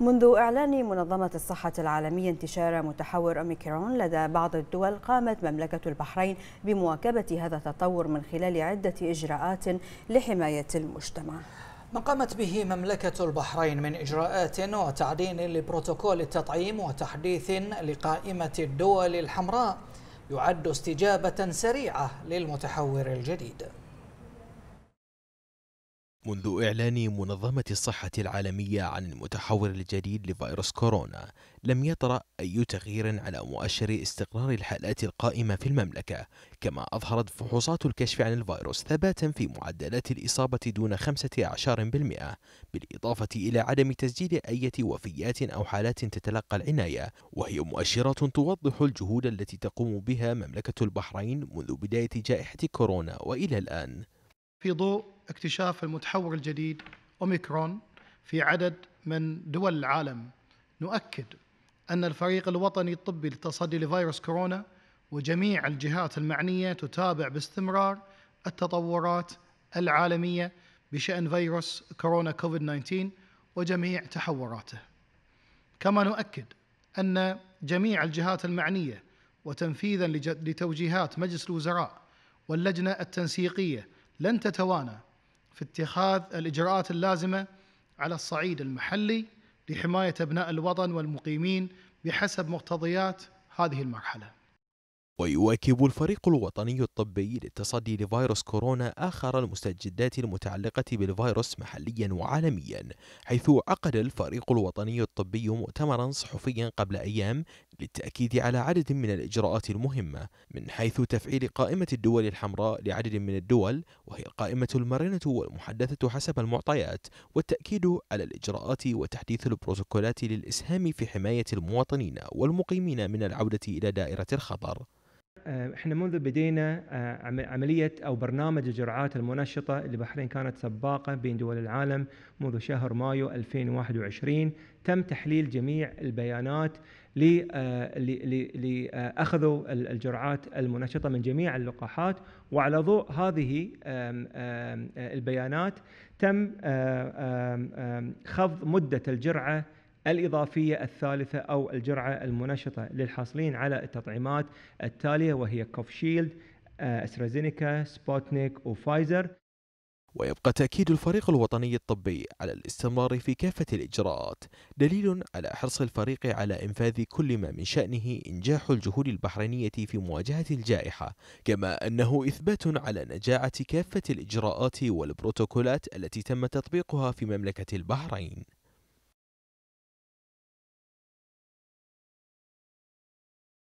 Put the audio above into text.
منذ إعلان منظمة الصحة العالمية انتشار متحور أوميكرون لدى بعض الدول قامت مملكة البحرين بمواكبة هذا التطور من خلال عدة إجراءات لحماية المجتمع ما قامت به مملكة البحرين من إجراءات وتعدين لبروتوكول التطعيم وتحديث لقائمة الدول الحمراء يعد استجابة سريعة للمتحور الجديد منذ إعلان منظمة الصحة العالمية عن المتحور الجديد لفيروس كورونا لم يطرأ أي تغيير على مؤشر استقرار الحالات القائمة في المملكة كما أظهرت فحوصات الكشف عن الفيروس ثباتا في معدلات الإصابة دون 15% بالإضافة إلى عدم تسجيل أي وفيات أو حالات تتلقى العناية وهي مؤشرات توضح الجهود التي تقوم بها مملكة البحرين منذ بداية جائحة كورونا وإلى الآن في ضوء اكتشاف المتحور الجديد أوميكرون في عدد من دول العالم نؤكد أن الفريق الوطني الطبي للتصدي لفيروس كورونا وجميع الجهات المعنية تتابع باستمرار التطورات العالمية بشأن فيروس كورونا كوفيد 19 وجميع تحوراته. كما نؤكد أن جميع الجهات المعنية وتنفيذا لتوجيهات مجلس الوزراء واللجنة التنسيقية لن تتوانى في اتخاذ الاجراءات اللازمه على الصعيد المحلي لحمايه ابناء الوطن والمقيمين بحسب مقتضيات هذه المرحله. ويواكب الفريق الوطني الطبي للتصدي لفيروس كورونا آخر المستجدات المتعلقة بالفيروس محليا وعالميا حيث عقد الفريق الوطني الطبي مؤتمرا صحفيا قبل أيام للتأكيد على عدد من الإجراءات المهمة من حيث تفعيل قائمة الدول الحمراء لعدد من الدول وهي القائمة المرنة والمحدثة حسب المعطيات والتأكيد على الإجراءات وتحديث البروتوكولات للإسهام في حماية المواطنين والمقيمين من العودة إلى دائرة الخطر آه، احنا منذ بدينا آه، عمليه او برنامج الجرعات المنشطه البحرين كانت سباقه بين دول العالم منذ شهر مايو 2021 تم تحليل جميع البيانات لأخذوا آه، الجرعات المنشطة من جميع اللقاحات وعلى ضوء هذه البيانات تم خفض مدة الجرعة الإضافية الثالثة أو الجرعة المنشطة للحاصلين على التطعيمات التالية وهي كوفشيلد آه، أسترازينيكا سبوتنيك وفايزر ويبقى تأكيد الفريق الوطني الطبي على الاستمرار في كافة الإجراءات دليل على حرص الفريق على إنفاذ كل ما من شأنه إنجاح الجهود البحرينية في مواجهة الجائحة كما أنه إثبات على نجاعة كافة الإجراءات والبروتوكولات التي تم تطبيقها في مملكة البحرين